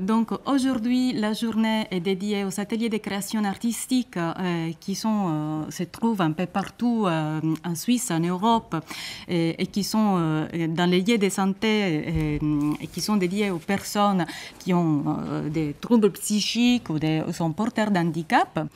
Donc aujourd'hui, la journée est dédiée aux ateliers de création artistique euh, qui sont, euh, se trouvent un peu partout euh, en Suisse, en Europe, et, qui sont dans les lieux de santé et, qui sont dédiés aux personnes qui ont des troubles psychiques ou des, sont porteurs d'handicap.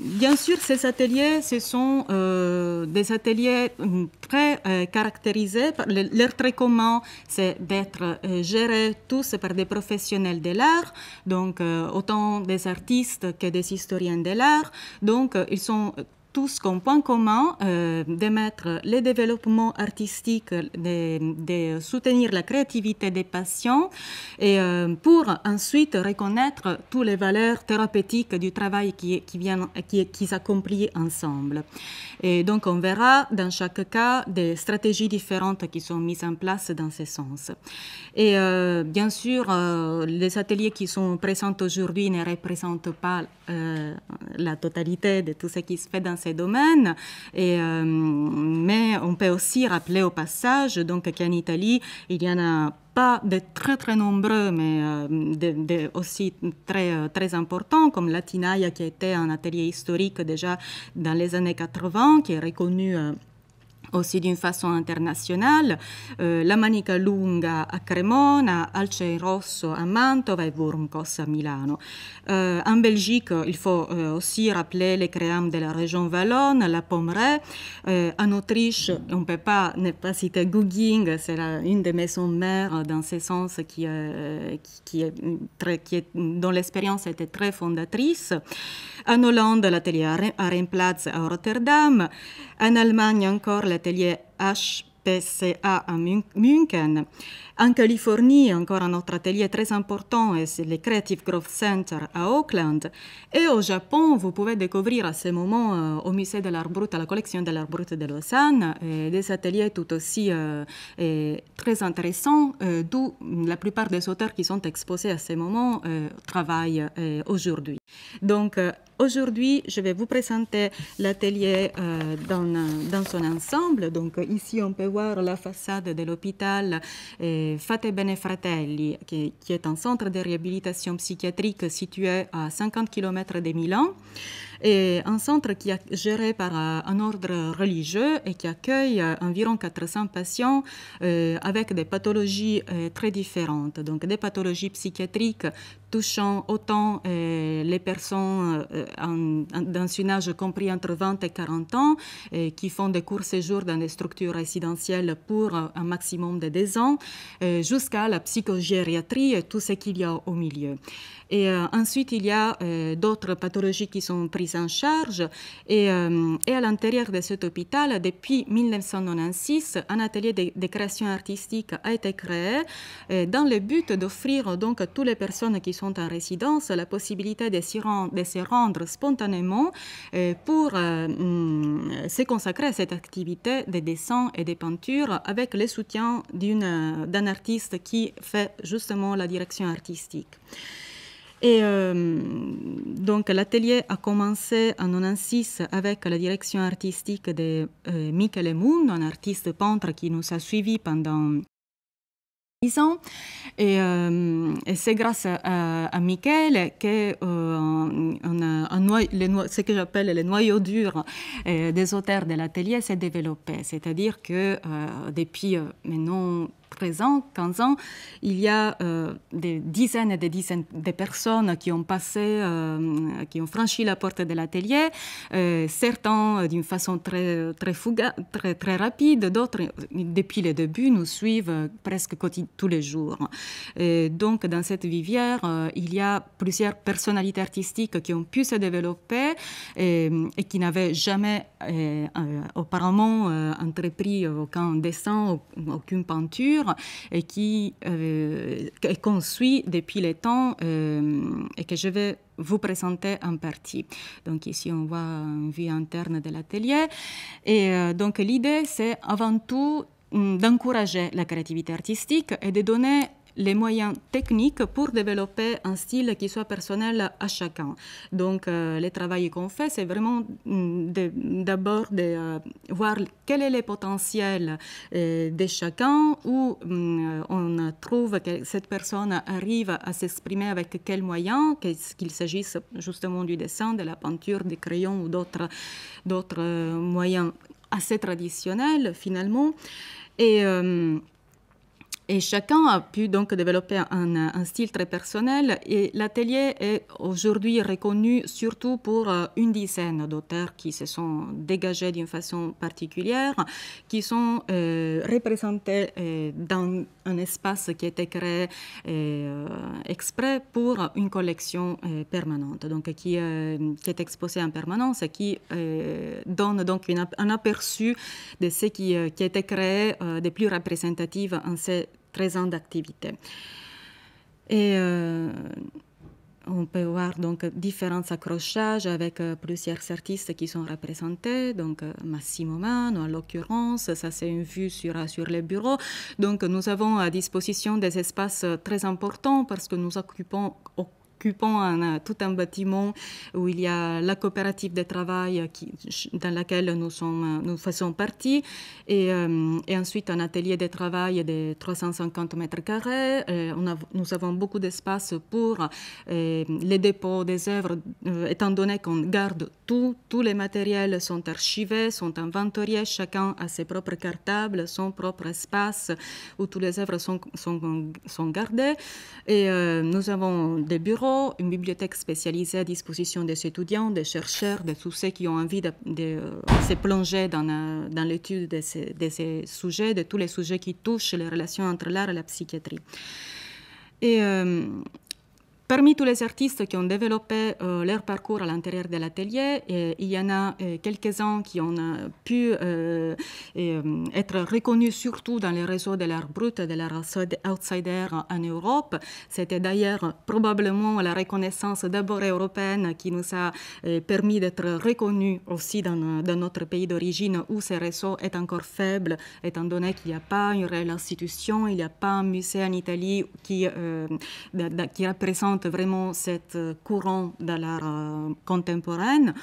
Bien sûr, ces ateliers, ce sont euh, des ateliers euh, très euh, caractérisés. Par très commun, c'est d'être gérés tous par des professionnels de l'art, donc autant des artistes que des historiens de l'art. Donc, ils sont tous qu'on point commun euh, de mettre les développements artistiques, de, soutenir la créativité des patients et euh, pour ensuite reconnaître toutes les valeurs thérapeutiques du travail qui, qui, vient, qui, s'accomplit ensemble. Et donc on verra dans chaque cas des stratégies différentes qui sont mises en place dans ce sens. Et euh, bien sûr, euh, les ateliers qui sont présents aujourd'hui ne représentent pas la totalité de tout ce qui se fait dans ces domaines. Et, euh, mais on peut aussi rappeler au passage donc qu'en Italie, il y en a pas de très très nombreux, mais euh, aussi très euh, très importants, comme Latinaia qui était un atelier historique déjà dans les années 80, qui est reconnu aussi d'une façon internationale, euh, la Manica Lunga à Cremona, Alce Rosso à Mantova et Wurmkos à Milano. Euh, en Belgique, il faut euh, aussi rappeler les créams de la région Wallonne, la Pomerée. en Autriche, on ne peut pas ne pas citer Gugging, c'est une des maisons mères dans ce sens qui, qui, est très, qui est, dont l'expérience était très fondatrice. En Hollande, l'atelier à à Rotterdam. En Allemagne encore, atelier HPCA à München. En Californie, encore un autre atelier très important, c'est le Creative Growth Center à Auckland. Et au Japon, vous pouvez découvrir à ce moment euh, au musée de l'art brut, à la collection de l'art brut de Lausanne, euh, des ateliers tout aussi euh, très intéressants, d'où la plupart des auteurs qui sont exposés à ce moment travaillent aujourd'hui. Donc, Aujourd'hui, je vais vous présenter l'atelier euh, dans, dans, son ensemble. Donc ici, on peut voir la façade de l'hôpital euh, Fate Bene Fratelli, qui, est un centre de réhabilitation psychiatrique situé à 50 km de Milan. Et un centre qui est géré par euh, un ordre religieux et qui accueille environ 400 patients avec des pathologies très différentes, donc des pathologies psychiatriques touchant autant les personnes dans un âge compris entre 20 et 40 ans, qui font des courts séjours dans des structures résidentielles pour un maximum de 10 ans, euh, jusqu'à la psychogériatrie et tout ce qu'il y a au milieu. Et euh, ensuite, il y a euh, d'autres pathologies qui sont prises en charge. Et, à l'intérieur de cet hôpital, depuis 1996, un atelier de, création artistique a été créé dans le but d'offrir donc à toutes les personnes qui sont en résidence la possibilité de, se rendre, spontanément euh, pour euh, mm, se consacrer à cette activité de dessins et de peintures avec le soutien d'un artiste qui fait justement la direction artistique. Et euh, donc l'atelier a commencé en 1996 avec la direction artistique de Michel Michele un artiste peintre qui nous a suivis pendant et, euh, et c'est grâce à, Michael que euh, ce que j'appelle les noyaux durs euh, des auteurs de l'atelier s'est développé. C'est-à-dire que depuis maintenant 13 ans, 15 ans, il y a euh, des dizaines et des dizaines de personnes qui ont passé, euh, qui ont franchi la porte de l'atelier, euh, certains d'une façon très, très, très, très rapide, d'autres depuis le début nous suivent presque tous les jours. donc dans cette vivière, il y a plusieurs personnalités artistiques qui ont pu se développer et, qui n'avaient jamais auparavant entrepris aucun dessin, aucune peinture et qui euh, qu'on depuis les temps euh, et que je vais vous présenter en partie. Donc ici, on voit une vue interne de l'atelier. Et euh, donc l'idée, c'est avant tout hum, d'encourager la créativité artistique et de donner les moyens techniques pour développer un style qui soit personnel à chacun. Donc, euh, le travail qu'on fait, c'est vraiment mm, d'abord de, euh, voir quel est le potentiel euh, de chacun, où mm, on trouve que cette personne arrive à s'exprimer avec quels moyens, qu'il s'agisse justement du dessin, de la peinture, des crayons ou d'autres moyens assez traditionnels finalement. Et et chacun a pu donc développer un, style très personnel. Et l'atelier est aujourd'hui reconnu surtout pour euh, une dizaine d'auteurs qui se sont dégagés d'une façon particulière, qui sont euh, représentés euh, dans un espace qui a été créé exprès pour une collection permanente, donc qui, est exposée en permanence et qui donne donc un aperçu de ce qui, a été créé des plus représentatives en ces 13 ans d'activité. Et euh, on peut voir donc différents accrochages avec euh, plusieurs artistes qui sont représentés, donc euh, Massimo Mano en l'occurrence, ça c'est une vue sur, sur les bureaux. Donc nous avons à disposition des espaces très importants parce que nous occupons, occupant un, euh, tout un bâtiment où il y a la coopérative de travail qui, dans laquelle nous, sommes, euh, nous faisons partie, euh, et, ensuite un atelier de travail de 350 mètres carrés. nous avons beaucoup d'espace pour les dépôts des œuvres, étant donné qu'on garde tout, tous les matériels sont archivés, sont inventoriés, chacun a ses propres cartables, son propre espace où toutes les œuvres sont, sont, sont gardées. Et nous avons des bureaux une bibliothèque spécialisée à disposition des étudiants, des chercheurs, de tous ceux qui ont envie de, euh, se plonger dans, euh, l'étude de, ces, sujets, de tous les sujets qui touchent les relations entre l'art et la psychiatrie. Et euh, Parmi tous les artistes qui ont développé euh, leur parcours à l'intérieur de l'atelier, euh, il y en a euh, quelques-uns qui ont pu être reconnus surtout dans les réseaux de l'art brut et de l'art outsider en Europe. C'était d'ailleurs probablement la reconnaissance d'abord européenne qui nous a permis d'être reconnus aussi dans, notre pays d'origine où ce réseau est encore faible, étant donné qu'il n'y a pas une réelle institution, il n'y a pas un musée en Italie qui, qui représente vraiment cette euh, courant de l'art euh, contemporain.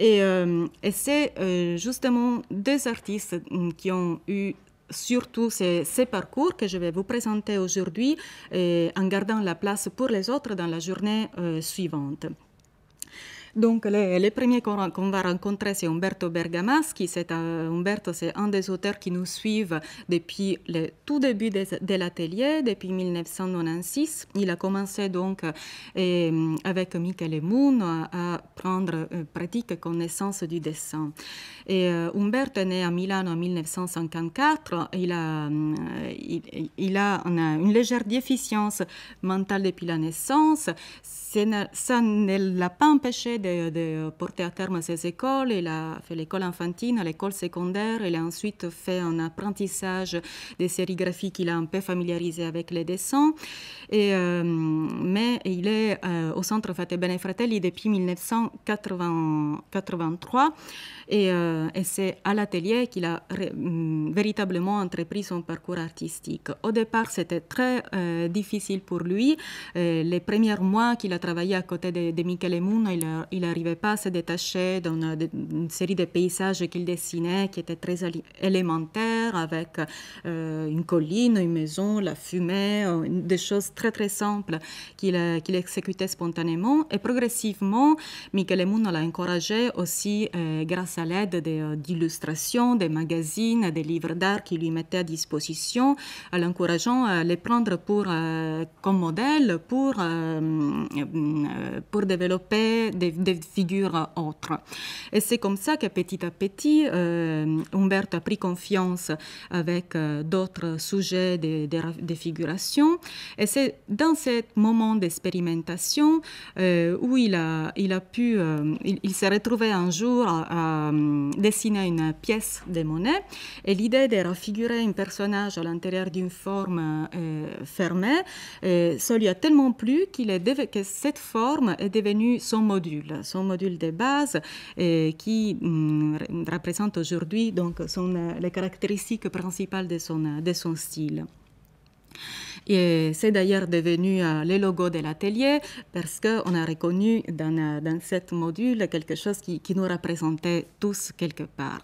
Euh, et, c'est justement des artistes mm, qui ont eu surtout ces, parcours que je vais vous présenter aujourd'hui en gardant la place pour les autres dans la journée suivante. Donc, les, premiers qu'on va rencontrer, c'est Umberto Bergamaschi. C'est euh, Umberto, c'est un des auteurs qui nous suivent depuis le tout début de l'atelier, depuis 1996. Il a commencé donc euh, mm, avec Michel Moon euh, à prendre pratique connaissance du dessin. Et Umberto est né à Milan en 1954. Il a, mm, il, a, une légère déficience mentale depuis la naissance. Ça ne l'a pas empêché de de, porter à terme ses écoles. Il a fait l'école enfantine, l'école secondaire. Il a ensuite fait un apprentissage des sérigraphies qu'il a un peu familiarisé avec les dessins. Et, euh, mais il est euh, au centre Fate Bene Fratelli depuis 1983. Euh, et, c'est à l'atelier qu'il a mm, véritablement entrepris son parcours artistique. Au départ, c'était très difficile pour lui. les premiers mois qu'il a travaillé à côté de, Michel Michele Moon, il a il n'arrivait pas à se détacher d'une euh, série de paysages qu'il dessinait qui étaient très élémentaires, avec euh, une colline, une maison, la fumée, euh, des choses très très simples qu'il exécutait spontanément. Et progressivement, Michele Muno l'a encouragé aussi grâce à l'aide d'illustrations, des, magazines, des livres d'art qu'il lui mettait à disposition, en l'encourageant à les prendre pour, comme modèle pour, pour développer des des figures autres. Et c'est comme ça que petit à petit, euh, a pris confiance avec euh, d'autres sujets de, de, Et c'est dans ce moment d'expérimentation euh, où il a, il a pu, euh, il, s'est retrouvé un jour à, dessiner une pièce de Monet. Et l'idée de raffigurer un personnage à l'intérieur d'une forme fermée, ça lui a tellement plu qu'il est que cette forme est devenue son module son module de base euh, qui mm, représente aujourd'hui donc euh, les caractéristiques principales de son, de son style. Et c'est d'ailleurs devenu euh, le logo de l'atelier parce qu'on a reconnu dans, dans module quelque chose qui nous représentait tous quelque part.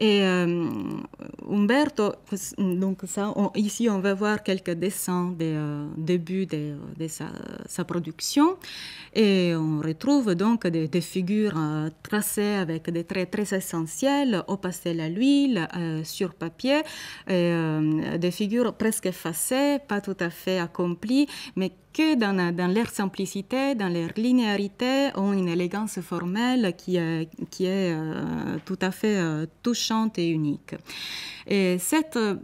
Et euh, Umberto, donc ici on va voir quelques dessins des euh, débuts de, sa, production. Et on retrouve donc des, figures euh, tracées avec des traits très essentiels au pastel à l'huile, sur papier, des figures presque effacées, pas tout à fait accomplies, mais que dans, dans, leur simplicité, dans leur linéarité, ont une élégance formelle qui est, qui est euh, tout à fait euh, touchante et unique. Et cette, euh,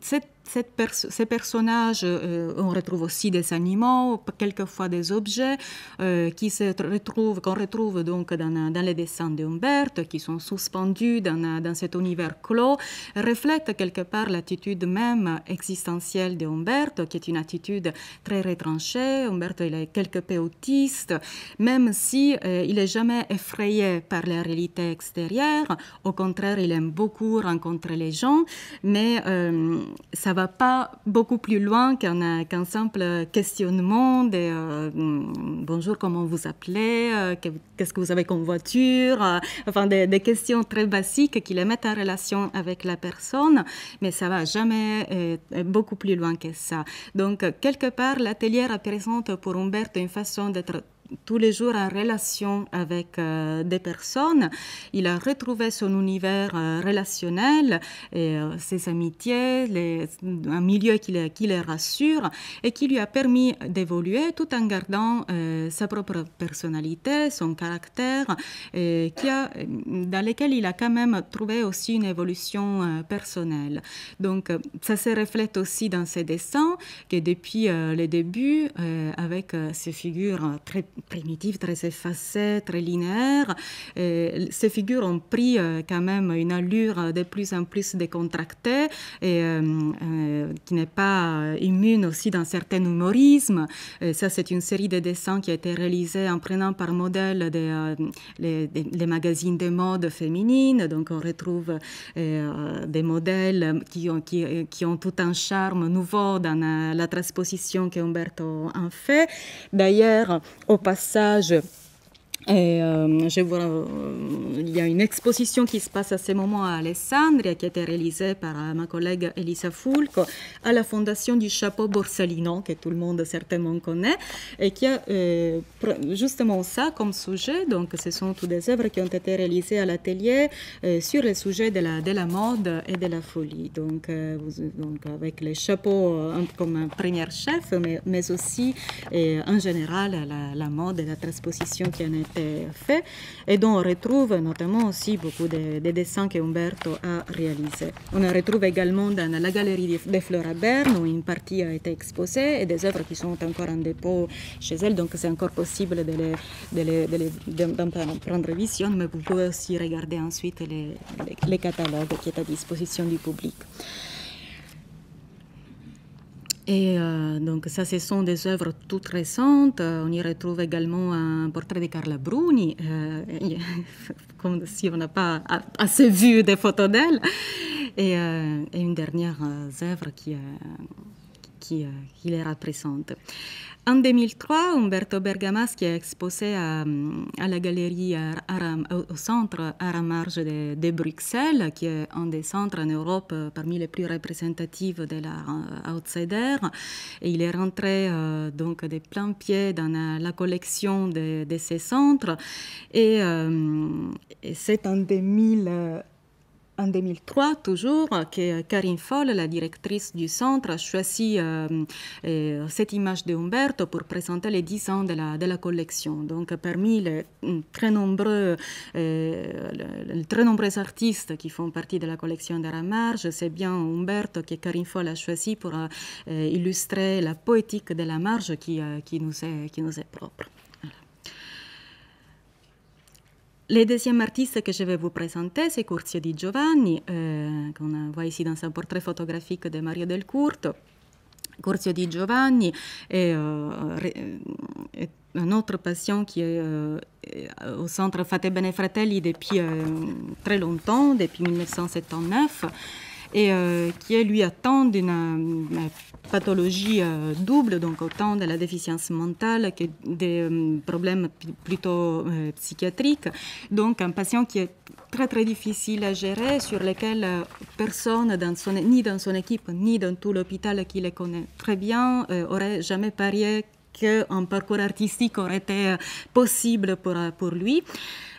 cette ces personnages, euh, on retrouve aussi des animaux, quelquefois des objets euh, qui se retrouvent, qu'on retrouve donc dans, les dessins d'Humbert qui sont suspendus dans, dans, cet univers clos, reflètent quelque part l'attitude même existentielle de qui est une attitude très retranchée. Humbert il est quelque peu autiste, même si euh, il est jamais effrayé par la réalité extérieure. Au contraire, il aime beaucoup rencontrer les gens, mais ça va pas beaucoup plus loin qu'un simple questionnement de euh, mm, bonjour, comment vous appelez, euh, qu'est-ce que vous avez comme voiture, euh, enfin des, questions très basiques qui les mettent en relation avec la personne, mais ça va jamais beaucoup plus loin que ça. Donc, quelque part, l'atelier représente pour Humbert une façon d'être tous les jours en relation avec euh, des personnes. Il a retrouvé son univers euh, relationnel, et, euh, ses amitiés, un milieu qui, les, rassure et qui lui a permis d'évoluer tout en gardant sa propre personnalité, son caractère, dans lequel il a quand même trouvé aussi une évolution personnelle. Donc ça se reflète aussi dans ses dessins que depuis le début, avec ces figures très, primitive, très effacée, très linéaire. ces figures ont pris euh, quand même une allure de plus en plus décontractée et euh, euh, qui n'est pas immune aussi d'un certain humorisme. ça, c'est une série de dessins qui a été réalisée en prenant par modèle des, les, magazines de mode féminine. Donc, on retrouve des modèles qui ont, qui, ont tout un charme nouveau dans la transposition que Umberto en fait. D'ailleurs, au passé, passage et euh, je vois, euh, il y a une exposition qui se passe à ce moment à Alessandria, qui a été réalisée par euh, ma collègue Elisa Fulco, à la fondation du chapeau Borsalino, que tout le monde certainement connaît, et qui a justement ça comme sujet. Donc, ce sont toutes des œuvres qui ont été réalisées à l'atelier sur le sujet de la, de la mode et de la folie. Donc, donc avec les chapeaux comme un premier chef, mais, aussi en général la, mode et la transposition qui en est fait et dont on retrouve notamment aussi beaucoup des de dessins que Umberto a réalisés. On en retrouve également dans la galerie des fleurs à Berne où une partie a été exposée et des œuvres qui sont encore en dépôt chez elle, donc c'est encore possible de les, de les, de prendre vision, mais vous pouvez aussi regarder ensuite les, les catalogues qui est à disposition du public. Et euh, donc ça, ce sont des œuvres toutes récentes. Euh, on y retrouve également un portrait de Carla Bruni, euh, comme si on n'a pas assez vu des photos d'elle. Et, une dernière œuvre qui, qui, qui les représente. En 2003, Umberto Bergamas, qui a exposé à, la galerie au centre à marge de, Bruxelles, qui est un des centres en Europe euh, parmi les plus représentatifs de l'art euh, outsider, et il est rentré euh, donc de plein pied dans la, collection de, ces centres. Et, et c'est en 2000 en 2003, toujours, euh, que Karine Foll, la directrice du centre, a choisi euh, euh, cette image d'Umberto pour présenter les 10 ans de la, de la collection. Donc, parmi les mm, très nombreux, les très nombreux artistes qui font partie de la collection de la marge, c'est bien Umberto que Karine Foll a choisi pour illustrer la poétique de la marge qui, qui, nous qui nous est propre. Le deuxième artiste que je vais vous présenter, c'est Curzio di Giovanni, euh, qu'on voit ici dans un portrait photographique de Mario Del Curto. Curzio di Giovanni est, euh, est euh, un autre patient qui est euh, au centre Fate Bene Fratelli depuis euh, très longtemps, depuis 1979. et euh, qui lui attend euh, une pathologie euh, double, donc autant de la déficience mentale que des problèmes plutôt psychiatriques. Donc un patient qui est très très difficile à gérer, sur lequel personne, dans son, ni dans son équipe, ni dans tout l'hôpital qui le connaît très bien, aurait jamais parié qu'un parcours artistique aurait été possible pour, pour lui.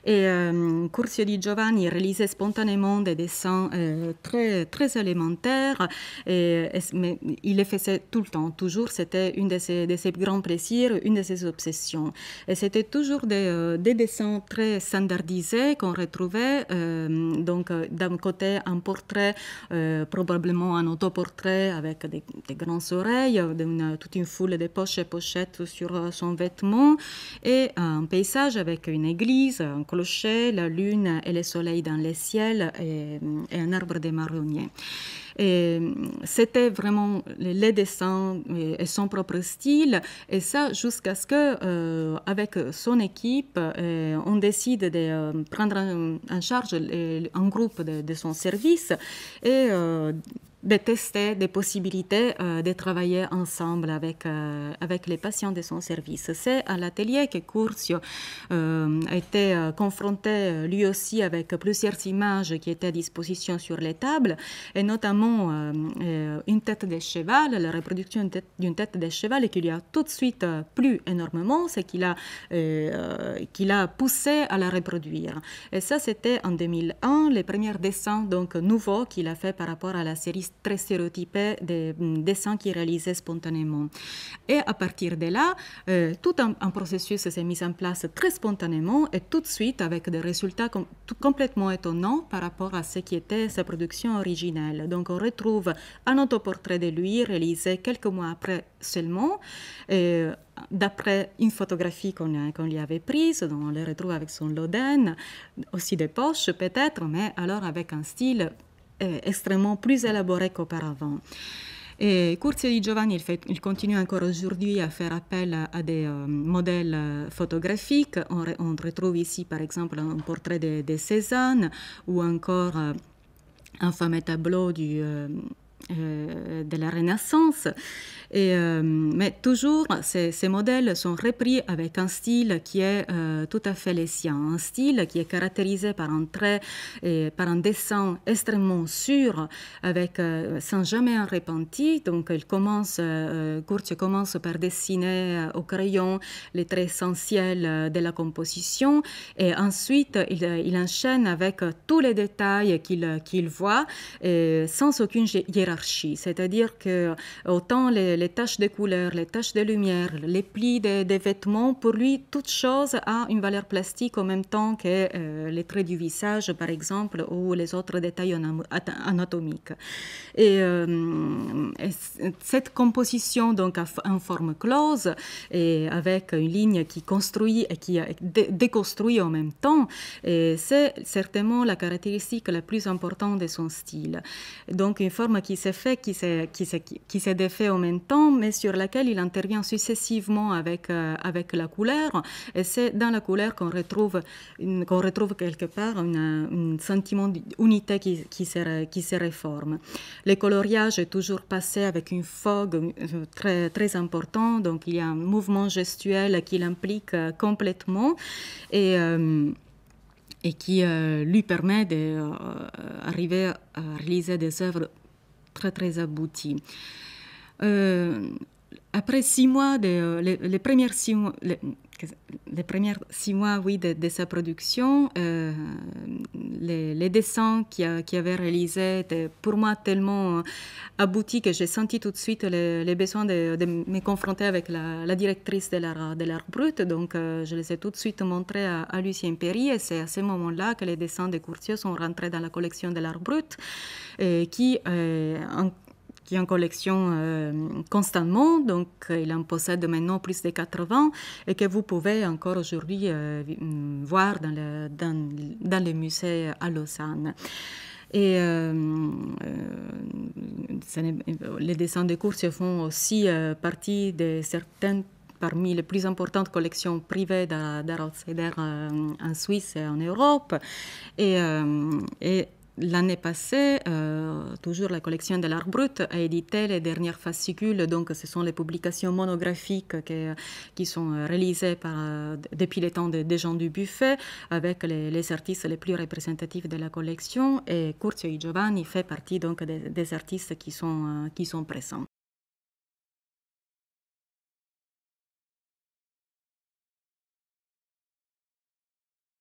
Et euh, di Giovanni réalisait spontanément des dessins euh, très, très élémentaires, et, mais il les faisait tout le temps. Toujours, c'était une de ses, grands plaisirs, une de ses obsessions. Et c'était toujours des, euh, dessins très standardisés qu'on retrouvait. Euh, donc, d'un côté, un portrait, probablement un autoportrait avec des, des grandes oreilles, toute une foule de poches et pochettes sur son vêtement, et un paysage avec une église, un la lune et le soleil dans les ciels et, un arbre des marronniers. C'était vraiment les dessins et son propre style, et ça jusqu'à ce que, euh, avec son équipe, euh, on décide de euh, prendre en, charge un groupe de, de son service et de tester des possibilités euh, de travailler ensemble avec, euh, avec les patients de son service. C'est à l'atelier que Curcio a euh, été confronté lui aussi avec plusieurs images qui étaient à disposition sur les tables, et notamment une tête de cheval, la reproduction d'une tête de cheval qui lui a tout de suite plu énormément, c'est qu'il a, qu'il a poussé à la reproduire. Et ça, c'était en 2001, les premiers dessins donc, nouveaux qu'il a fait par rapport à la série très stéréotypé des mm, dessins qu'il réalisait spontanément. Et à partir de là, euh, tout un, processus s'est mis en place très spontanément et tout de suite avec des résultats complètement étonnants par rapport à ce qui était sa production originelle. Donc on retrouve un autoportrait de lui réalisé quelques mois après seulement. Et, euh, d'après une photographie qu'on lui avait prise, dont on le retrouve avec son loden, aussi des poches peut-être, mais alors avec un style extrêmement plus élaboré qu'auparavant. Et Curzio di Giovanni, il, continue encore aujourd'hui à faire appel à, des euh, modèles euh, photographiques. On, retrouve ici, par exemple, un portrait de, de Cézanne ou encore euh, un fameux tableau du... Euh, de la Renaissance. Euh, mais toujours, ces, modèles sont repris avec un style qui est euh, tout à fait les siens, un style qui est caractérisé par un par un dessin extrêmement sûr, avec, sans jamais un repentir Donc, il commence, commence par dessiner au crayon les traits essentiels de la composition et ensuite il, enchaîne avec tous les détails qu'il voit sans aucune hiérarchie c'est-à-dire que autant les, taches de couleur, les taches de lumière, les plis des, vêtements, pour lui, toute chose a une valeur plastique en même temps que euh, les traits du visage, par exemple, ou les autres détails anatomiques. Et, euh, cette composition donc en forme close et avec une ligne qui construit et qui déconstruit en même temps, c'est certainement la caractéristique la plus importante de son style. Donc une forme qui qui fait, qui se, qui, défait en même temps, mais sur laquelle il intervient successivement avec, euh, avec la couleur. Et c'est dans la couleur qu'on retrouve, retrouve quelque part un sentiment d'unité qui, se, qui réforme. Le coloriage est toujours passé avec une fogue euh, très, très importante, donc il y a un mouvement gestuel qui l'implique euh, complètement. Et. et qui lui permet d'arriver à réaliser des œuvres très très abouti. Euh, après six mois, de, les, premières six mois, les, premières six mois oui, de, de sa production, euh, les, dessins qu'il qui avait réalisés étaient pour moi tellement euh, aboutis que j'ai senti tout de suite les, les besoins de, me confronter avec la, directrice de l'art, brut. Donc, euh, je les ai tout de suite montrés à, Lucien Perry et c'est à ce moment-là que les dessins de courtiers sont rentrés dans la collection de l'art brut et euh, qui, en qui est en collection euh, constamment. Donc, euh, il en possède maintenant plus de 80 et que vous pouvez encore aujourd'hui euh, mm, voir dans, le, dans, les musées à Lausanne. Et les dessins de courses font aussi partie de certaines parmi les plus importantes collections privées d'art en Suisse et en Europe. et L'année passée, euh, toujours la collection de l'art brut a édité les dernières fascicules, donc ce sont les publications monographiques qui, sont euh, réalisées par, euh, depuis les temps des gens du buffet, avec les, artistes les plus représentatifs de la collection, et Curzio Giovanni fait partie donc des, artistes qui sont présents.